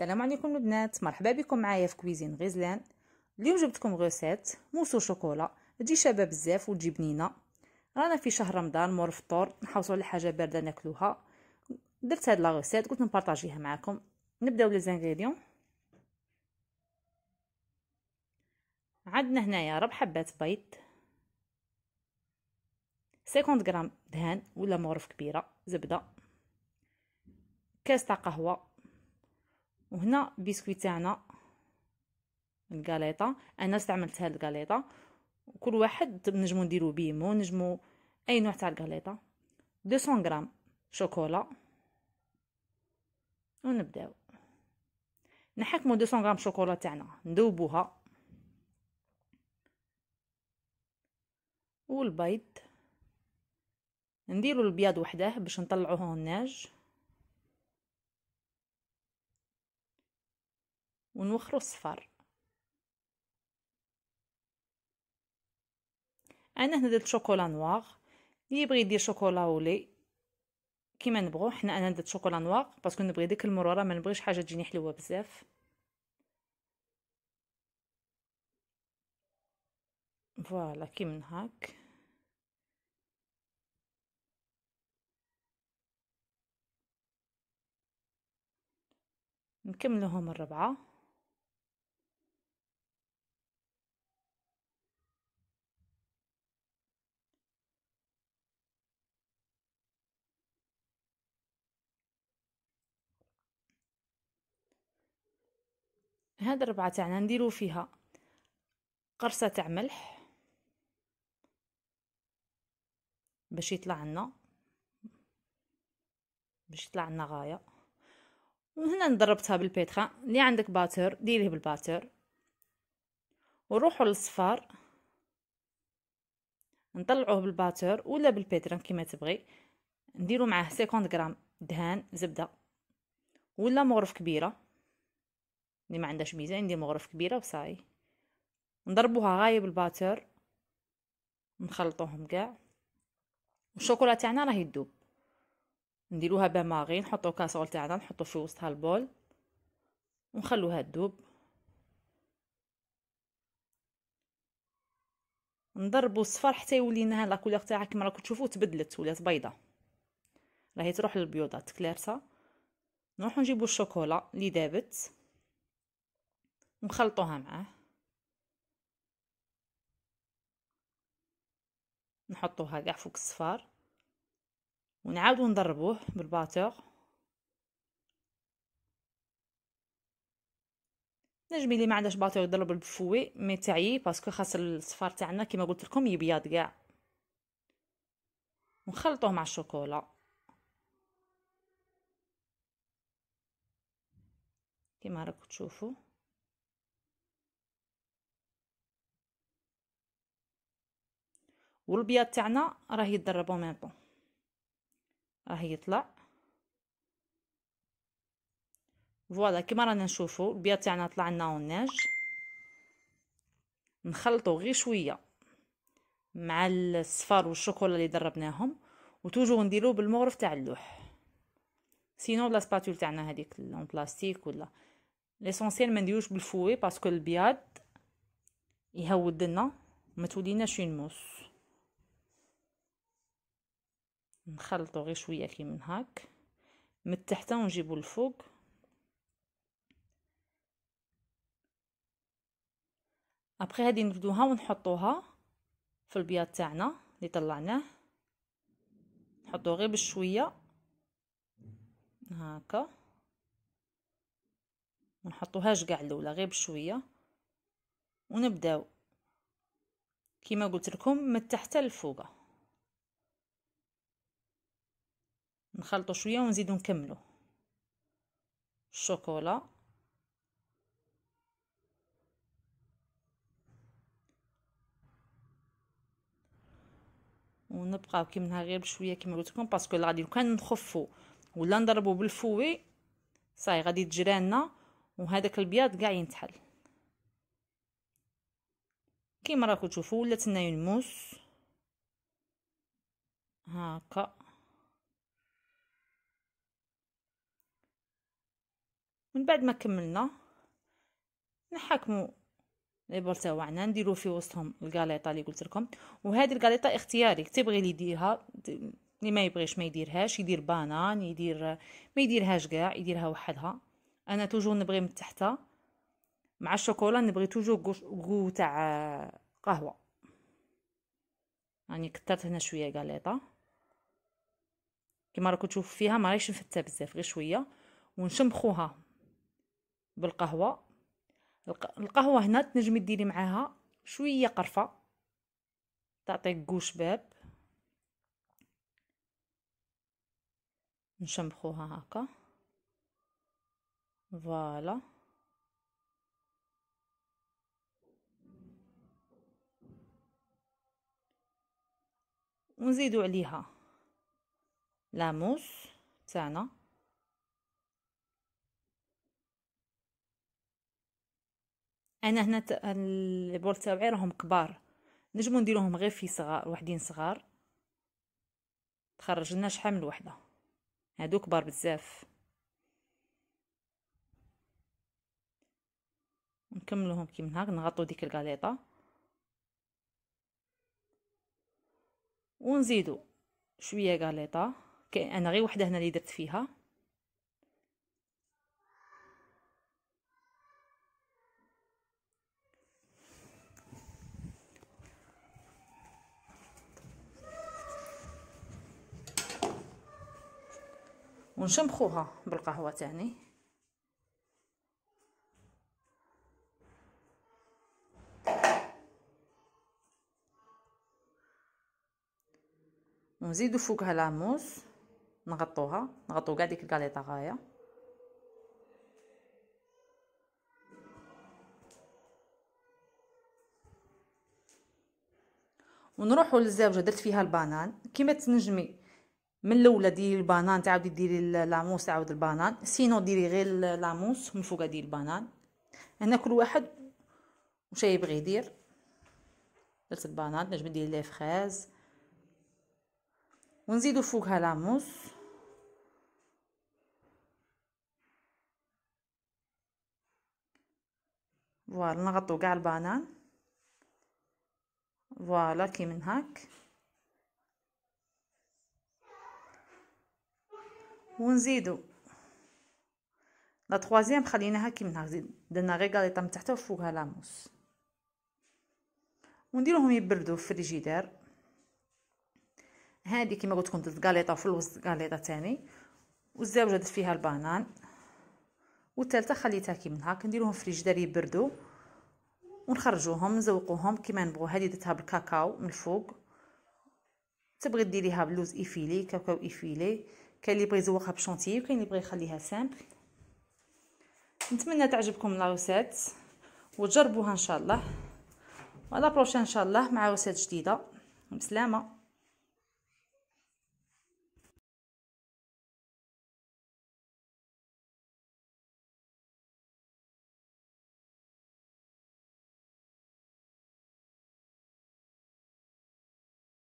السلام عليكم البنات مرحبا بكم معايا في كويزين غزلان اليوم جبتكم غوسيت موسو شوكولا تجي شابه بزاف وتجي بنينه رانا في شهر رمضان مور فطور نحوسوا على حاجه بارده ناكلوها درت هاد لا غوسيت قلت نبارطاجيها معاكم نبداو لي زانغيديون عندنا هنايا ربع حبات بيض 50 غرام دهان ولا مغرف كبيره زبده كاس تاع قهوه وهنا البسكوي تاعنا الكاليطه انا استعملت هاد الكاليطه كل واحد نجمو نديرو بيمو نجمو اي نوع تاع الكاليطه 200 غرام شوكولا ونبداو نحكمو 200 غرام شوكولا تاعنا نذوبوها والبيض نديرو البياض وحده باش نطلعوه الناج ونوخرو صفر انا هنا درت شوكولا نواغ اللي يبغي يدير شوكولا ولي كيما نبغو حنا انا درت شوكولا نواغ باسكو نبغي ديك المروره ما نبغيش حاجه تجيني حلوه بزاف فوالا كيما هاك نكملوهم الربعه هاد الربعة تاعنا نديرو فيها قرصة تاع ملح باش يطلع لنا باش يطلع لنا غايه وهنا نضربتها بالبيتخا اللي عندك باتر ديريه بالباتر وروحوا للصفار نطلعوه بالباتر ولا بالبيتران كيما تبغي نديرو معاه 50 غرام دهان زبده ولا مغرف كبيره اللي ما عندهاش ميزان عندي مغرف كبيره وصاي نضربوها غايه بالباتر نخلطوهم كاع والشوكولا تاعنا راهي تذوب نديروها بماغي نحطو كاسول تاعنا نحطو في وسطها البول ونخلوها تذوب نضربو الصفر حتى يولي لنا لا كولور تاعها كما راكم تشوفوا تبدلت ولات بيضه راهي تروح للبيوضه تكلارسه نروحو نجيبو الشوكولا اللي دابت نخلطوها معاه نحطوها كاع فوق الصفار ونعاودو نضربوه بالباتور نجمي اللي ما عندهاش باتور يضرب بالفوي مي تاعي باسكو خاص الصفار تاعنا كيما قلت لكم يبيض كاع ونخلطوه مع الشوكولا كيما راكم تشوفوا والبياض تاعنا راه يتدرب اون طون راه يطلع فوالا كيما رانا نشوفو البياض تاعنا طلع لنا اون نخلطو غير شويه مع الصفار والشوكولا اللي دربناهم وتوجو نديرو بالمغرف تاع اللوح سينو لا سباتول تاعنا هذيك اون بلاستيك ولا ليسونسيال ما نديروش بالفوي باسكو البياض يهود لنا ما توليناش موس نخلطو غير شويه كي من هاك من تحت ونجيبو الفوق ابخي هادي نبدوها ونحطوها في البياض تاعنا اللي طلعناه نحطو غير بشويه هاكا ما نحطوهاش كاع الاولى غير بشويه ونبداو كيما قلت لكم من تحت للفوقه نخلطو شويه ونزيدو نكملو الشوكولا ونبقاو كيما غير بشويه كيما قلت لكم باسكو غادي كان نخفو ولا نضربو بالفوي صاي غادي تجرانا وهذاك البياض كاع ينتحل كيما راكم تشوفوا ولات لنا الموس هاكا من بعد ما كملنا نحكموا لي بول تاعنا نديرو في وسطهم الكاليطه اللي قلت لكم وهذه الكاليطه اختياري تبغي لي يديرها اللي ما يبغيش ما يديرهاش يدير بانان يدير ما يديرهاش كاع يديرها وحدها انا توجو نبغي من تحتها مع الشوكولا نبغي توجو كو تاع قهوه راني يعني كثرت هنا شويه كاليطه كما راكم تشوفوا فيها ما رايش نفتها بزاف غير شويه ونشمخوها بالقهوه القهوه هنا تنجمي ديري معاها شويه قرفه تعطيك كو شباب نشمخوها هكا فوالا ونزيدو عليها لاموس تاعنا انا هنا البول تاعي راهم كبار نجمو نديروهم غير في صغار وحدين صغار تخرج لنا شحال من وحده هادو كبار بزاف نكملوهم كيما هاك نغطو ديك الكاليطه ونزيدو شويه كاليطه كاين انا غير وحده هنا اللي درت فيها ونشمخوها بالقهوه تاني ونزيدو فوقها لاموس نغطوها نغطو كاع ديك الكاليطه غايه ونروحوا للزاوجه درت فيها البنان كيما تنجمي من الاولى ديري البانان تعاودي ديري لاموس تعاود البانان سينو ديري غير لاموس من فوق ديال البانان هنا كل واحد واش يبغي يدير درت البانان نجم ندير لي فريز ونزيدو فوقها لاموس فوالا نغطو كاع البانان فوالا كي من هاك ونزيدو لا تروازيام خليناها كيما درنا غاليطه من تحت وفوقها لاموس ونديروهم يبردوا في الفريجيدير هادي كيما قلت لكم درت غاليطه في الوسط غاليطه تاني والزوجه درت فيها البانان والثالثه خليتها كيما هاك نديروهم في الفريجيدير يبردوا ونخرجوهم نزوقوهم كيما نبغوا هذه درتها بالكاكاو من الفوق تبغي ديريها بلوز ايفيلي كاكاو ايفيلي كاين اللي بغى يزوقها بشونتيي وكاين اللي بغى يخليها سامبل نتمنى تعجبكم روسيت وتجربوها ان شاء الله ولا بروشان ان شاء الله مع روسيت جديده بسلامه